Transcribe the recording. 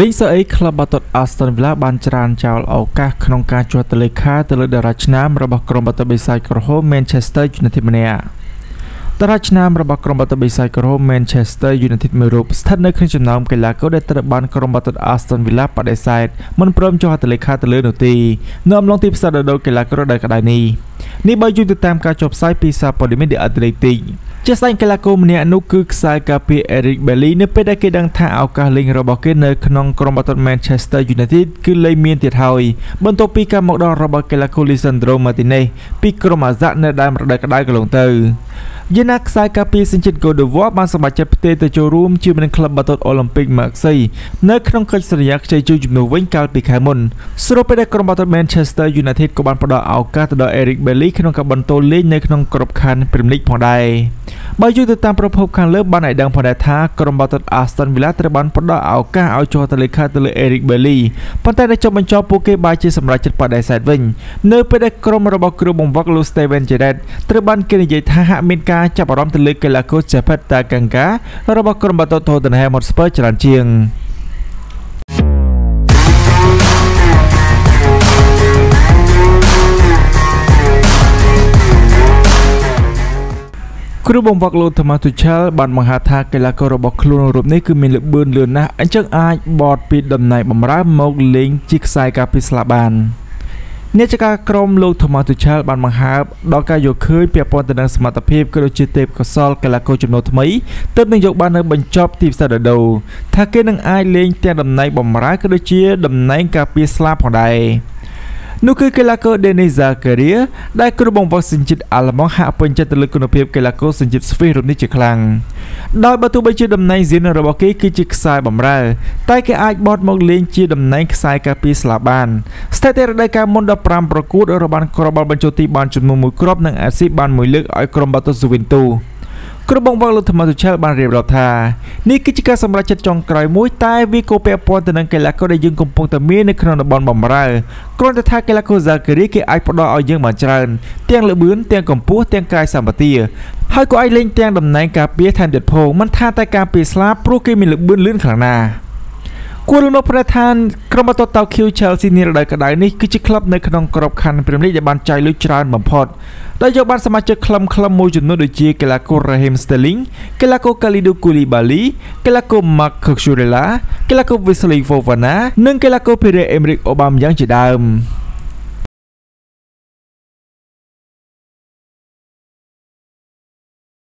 លីកសើអេក្លឹបបាល់ទាត់អាស្តុនវីឡាបានច្រានចោលឱកាសក្នុងការជួសទលេខាទៅលើតារាឆ្នាំរបស់ក្រុមបាល់ទាត់បេសាយក្រហម Manchester United ម្នាក់តារាឆ្នាំរបស់ក្រុមបាល់ទាត់បេសាយក្រហម Manchester United មួយរូបស្ថិតនៅក្នុងចំណោមកីឡាករដែលត្រូវបានក្រុមបាល់ទាត់ Aston Villa បដិសេធមិនព្រមចុះហត្ថលេខាទៅលើនោះទេនៅអំឡុងទីផ្សារដោយកីឡាករដែលក្តៅនេះនេះបើយោងទៅតាមការចុះផ្សាយពីសារព័ត៌មាន The Athletic ជាស្ដេចកីឡាករម្នាក់នោះគឺខ្សែការពារ Eric Bailly នៅពេលដែលគេដឹងថាឱកាសលេងរបស់គេនៅក្នុងក្រុមបាល់ទាត់ Manchester United គឺលែងមានទៀតហើយបន្ទាប់ពីការមកដល់របស់កីឡាករ Lisandro Martinez ពីក្រុមអាហ្សាក់នៅដើមរដូវក្តៅកន្លងទៅយានាខ្សែការពារសញ្ជាតិកូដូវ៉ាបានសម្រេចចិត្តផ្ទេរទៅចូលរួមជាមួយនឹងក្លឹបបាល់ទាត់អូឡ িম্প ិកម៉ាក់ស៊ីនៅក្នុងកិច្ចសន្យាខ្ចីជួលជំនួសវិញកាលពីខែមុនស្របពេលដែលក្រុមបាល់ទាត់ Manchester United ក៏បានផ្តល់ឱកាសទៅដល់ Eric Bailly ក្នុងការបន្តលេងនៅក្នុងក្របខ័ណ្ឌ Premier League ផងដែរបើយោងទៅតាមប្រភពខាងលើបានឲ្យដឹងផងដែរថាក្រុមបាល់ទាត់ Aston Villa ត្រូវបានផ្ដល់ឱកាសឲ្យចុះហត្ថលេខាទៅលើ Eric Bailly ប៉ុន្តែនៅចុងបញ្ចប់ពួកគេបែរជាសម្រេចចិត្តបដិសេធវិញនៅពេលដែលក្រុមរបស់គ្រូបង្វឹក Lou Steven Gerrard ត្រូវបានគេនិយាយថាហាក់មានការចាប់អារម្មណ៍ទៅលើកីឡាករ Jepet Tanganga របស់ក្រុមបាល់ទាត់ Tottenham Hotspur ច្រើនជាងគ្រូបង្វឹកលោក Thomas Tuchel បានបង្ហាញថាកីឡាកររបស់ខ្លួនរូបនេះគឺមានល្បឿនលឿនណាស់អញ្ចឹងអាចបត់ពីដំណែងបម្រើមកលេងជាខ្សែការពារស្លាបានអ្នកចារការក្រុមលោក Thomas Tuchel បានបង្ហើបដល់ការយកឃើញពាក់ព័ន្ធទៅនឹងសមត្ថភាពក៏ដូចជាទេពកោសល្យកីឡាករចំណូលថ្មីទើបនឹងយកបាននៅបញ្ចប់ទីផ្សារដដូវថាគេនឹងអាចលេងទាំងតំណែងបម្រើក៏ដូចជាតំណែងការពារស្លាផងដែរនោះគឺកីឡាករ Denis Zakaria ដែលគ្រូបង្វឹកសញ្ជាតិអាល្លឺម៉ង់ហាក់ពេញចិត្តទៅលើគុណភាពកីឡាករសញ្ជាតិស្វីសរូបនេះជាខ្លាំងដោយបើទោះបីជាតំណែងហ្សៀនរបស់គេគឺជាខ្សែបម្រើ តែគេអាចបត់មកលេងជាតំណែងខ្សែការពារស្លាបាន ស្ថិតិរដូវកាលមុន15ប្រកួត របានគ្រាប់បាល់បញ្ចូលទីបានចំនួន1គ្រាប់និងអាស៊ីបាន1លើកឲ្យក្រុមបាល់ទៅស៊ូវិនទូគ្រូបង្វឹកលោក Thomas Tuchel បានរៀបរាប់ថានេះគឺជាការសម្រេចចិត្តចុងក្រោយមួយតែវាក៏ពាក់ព័ន្ធទៅនឹងកីឡាករដែលយើងកំពុងតែមាននៅក្នុងតំបន់បម្រើគ្រាន់តែថាកីឡាករ Zakaria គេអាចផ្ដល់ឲ្យយើងបានច្រើនទាំងល្បឿនទាំងកម្ពស់ទាំងកាយសម្បទាហើយក៏អាចលេងទាំងតំណែងការពារថែមទៀតផងមិនថាតែការពារស្លាបព្រោះគេមានល្បឿនលឿនខ្លាំងណាស់គួរលោកប្រធានក្រុមអតតៅ Q Chelsea នារដូវក្តៅនេះគឺជាក្លឹបនៅក្នុងក្របខ័ណ្ឌ Premier League ដែលបានចាយលុយច្រើនបំផុតដោយយកបានសមាជិកខ្លឹមខ្លឹមមួយចំនួនដូចជាកីឡាករ Raheem Sterling កីឡាករ Kalidou Koulibaly កីឡាករ Marc Cucurella កីឡាករ Wesley Fofana និងកីឡាករ Pierre-Emerick Aubameyang ជាដើម។